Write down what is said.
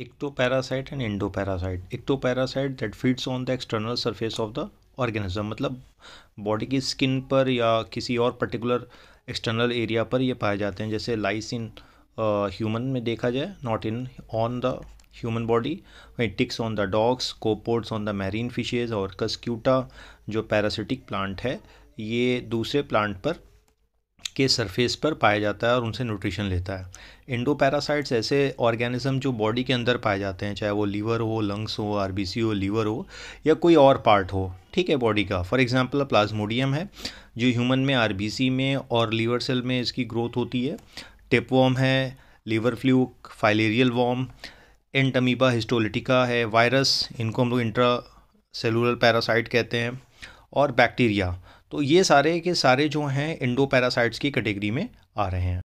इक्टोपैरासाइट and endoparasite ectoparasite that feeds on the external surface of the organism मतलब body की skin पर या किसी और पर्टिकुलर एक्सटर्नल एरिया पर ये पाए जाते हैं जैसे लाइस इन ह्यूमन में देखा जाए not in on the human body वहीं ticks on the dogs copepods on the marine fishes और कस्क्यूटा जो पैरासिटिक प्लांट है ये दूसरे प्लांट पर के सरफेस पर पाया जाता है और उनसे न्यूट्रिशन लेता है इंडो पैरासाइट्स ऐसे ऑर्गेनिज्म जो बॉडी के अंदर पाए जाते हैं चाहे वो लीवर हो लंग्स हो आर हो लीवर हो या कोई और पार्ट हो ठीक है बॉडी का फॉर एग्ज़ाम्पल प्लाज्मोडियम है जो ह्यूमन में आर में और लीवर सेल में इसकी ग्रोथ होती है वॉम है liver fluke filarial worm entamoeba histolytica है वायरस इनको हम लोग इंट्रा सेलुलर पैरासाइट कहते हैं और बैक्टीरिया तो ये सारे के सारे जो हैं इंडो पैरासाइट्स की कैटेगरी में आ रहे हैं